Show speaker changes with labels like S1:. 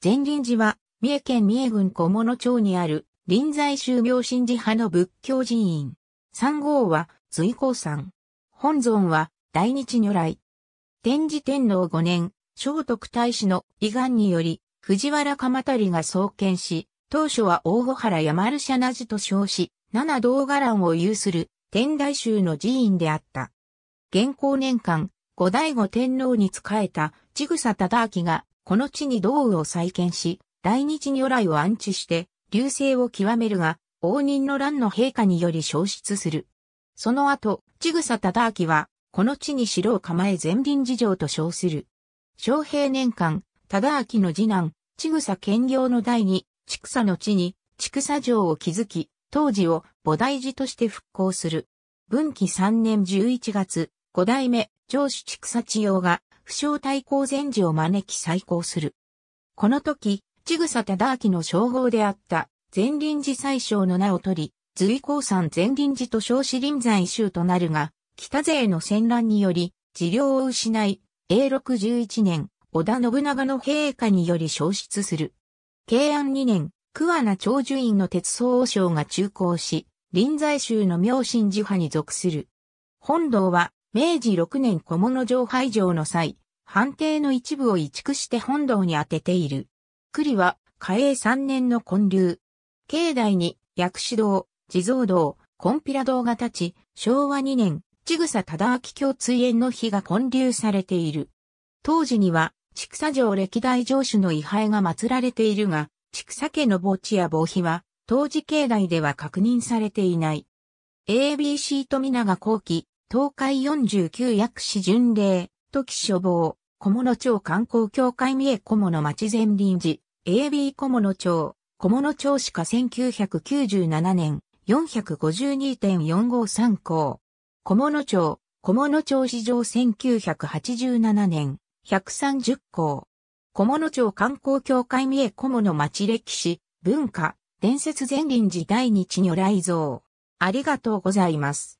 S1: 前林寺は、三重県三重郡小物町にある、臨済宗明神寺派の仏教寺院。三号は、随行山。本尊は、大日如来。天智天皇五年、聖徳太子の遺願により、藤原鎌足が創建し、当初は大御原山る社なじと称し、七道伽藍を有する天台宗の寺院であった。元行年間、後醍醐天皇に仕えた千草忠明が、この地に道具を再建し、大日如来を安置して、流星を極めるが、応仁の乱の陛下により消失する。その後、千草忠明は、この地に城を構え前輪事情と称する。昌平年間、忠明の次男、千草兼業の代に、千草の地に、千草城を築き、当時を菩提寺として復興する。文紀三年十一月、五代目、城主千草千代が、不詳対抗禅師を招き再興する。この時、千草忠明の称号であった禅林寺最小の名を取り、随行山禅林寺と少子臨在宗となるが、北勢の戦乱により、治療を失い、永禄十一年、織田信長の陛下により消失する。慶安二年、桑名長寿院の鉄僧王将が中興し、臨在宗の明神寺派に属する。本堂は明治6年小物城廃城の際、藩邸の一部を移築して本堂に当てている。栗は、嘉永3年の建立。境内に、薬師堂、地蔵堂、コンピラ堂が立ち、昭和2年、千草忠明教追園の碑が建立されている。当時には、千草城歴代城主の位牌が祀られているが、千草家の墓地や墓碑は、当時境内では確認されていない。ABC 富永後期、東海49薬師巡礼、時処方、小物町観光協会三重小物町前臨時、AB 小物町、小物町市下1997年、452.453校。小物町、小物町市場1987年、130校。小物町観光協会三重小物町歴史、文化、伝説前臨時第日如来像。ありがとうございます。